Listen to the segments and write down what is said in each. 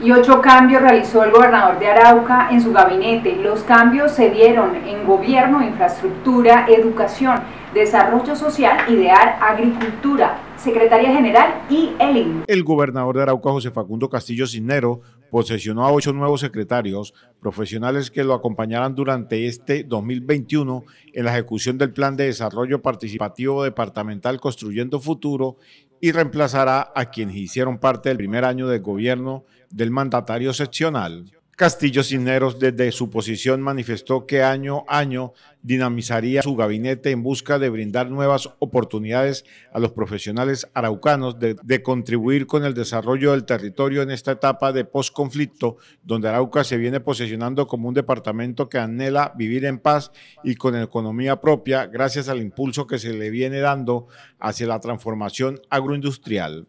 y ocho cambios realizó el gobernador de Arauca en su gabinete. Los cambios se dieron en gobierno, infraestructura, educación, desarrollo social, Ideal, agricultura, Secretaría general y el El gobernador de Arauca, José Facundo Castillo Cisnero, posesionó a ocho nuevos secretarios profesionales que lo acompañarán durante este 2021 en la ejecución del Plan de Desarrollo Participativo Departamental Construyendo Futuro y reemplazará a quienes hicieron parte del primer año de gobierno del mandatario seccional Castillo Cisneros desde su posición manifestó que año a año dinamizaría su gabinete en busca de brindar nuevas oportunidades a los profesionales araucanos, de, contribuir con el desarrollo del territorio en esta etapa de posconflicto, donde Arauca se viene posicionando como un departamento que anhela vivir en paz y con economía propia gracias al impulso que se le viene dando hacia la transformación agroindustrial.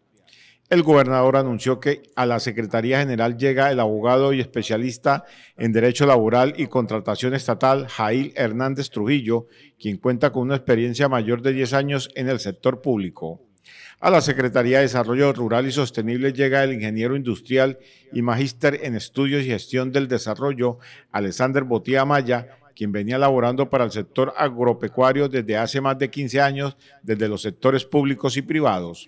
El gobernador anunció que a la Secretaría General llega el abogado y especialista en Derecho Laboral y Contratación Estatal, Jail Hernández Trujillo, quien cuenta con una experiencia mayor de 10 años en el sector público. A la Secretaría de Desarrollo Rural y Sostenible llega el ingeniero industrial y magíster en Estudios y Gestión del Desarrollo, Alexander Botía Maya, quien venía laborando para el sector agropecuario desde hace más de 15 años desde los sectores públicos y privados.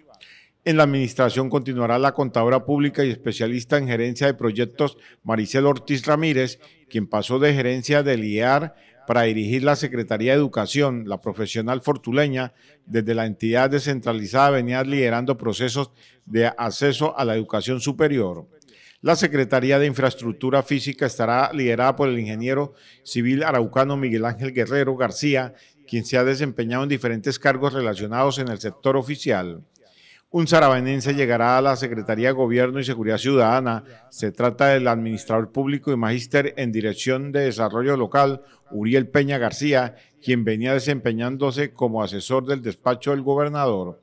En la administración continuará la contadora pública y especialista en gerencia de proyectos Maricel Ortiz Ramírez, quien pasó de gerencia del IEAR para dirigir la Secretaría de Educación, la profesional fortuleña, desde la entidad descentralizada venía liderando procesos de acceso a la educación superior. La Secretaría de Infraestructura Física estará liderada por el ingeniero civil araucano Miguel Ángel Guerrero García, quien se ha desempeñado en diferentes cargos relacionados en el sector oficial. Un zarabenense llegará a la Secretaría de Gobierno y Seguridad Ciudadana. Se trata del administrador público y magíster en Dirección de Desarrollo Local, Uriel Peña García, quien venía desempeñándose como asesor del despacho del gobernador.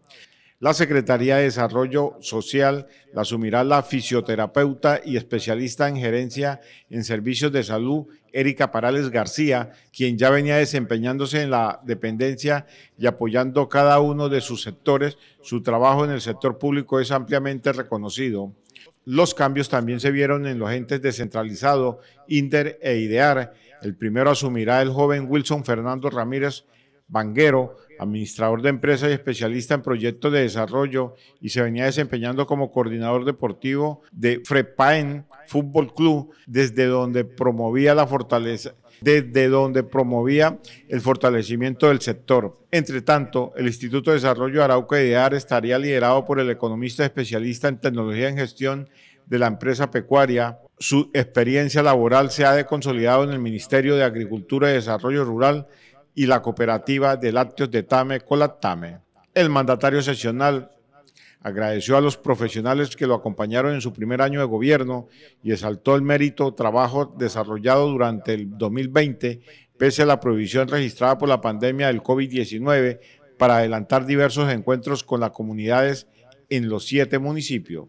La Secretaría de Desarrollo Social la asumirá la fisioterapeuta y especialista en gerencia en servicios de salud, Erika Parales García, quien ya venía desempeñándose en la dependencia y apoyando cada uno de sus sectores. Su trabajo en el sector público es ampliamente reconocido. Los cambios también se vieron en los entes descentralizados, Inter e IDEAR. El primero asumirá el joven Wilson Fernando Ramírez Banguero, administrador de Empresa y especialista en proyectos de desarrollo y se venía desempeñando como coordinador deportivo de Frepaen Fútbol Club, desde donde promovía la fortaleza, desde donde promovía el fortalecimiento del sector. Entre tanto, el Instituto de Desarrollo Arauca estaría liderado por el economista especialista en tecnología en gestión de la empresa pecuaria. Su experiencia laboral se ha consolidado en el Ministerio de Agricultura y Desarrollo Rural y la cooperativa de lácteos de Tame con El mandatario seccional agradeció a los profesionales que lo acompañaron en su primer año de gobierno y exaltó el mérito trabajo desarrollado durante el 2020, pese a la prohibición registrada por la pandemia del COVID-19 para adelantar diversos encuentros con las comunidades en los siete municipios.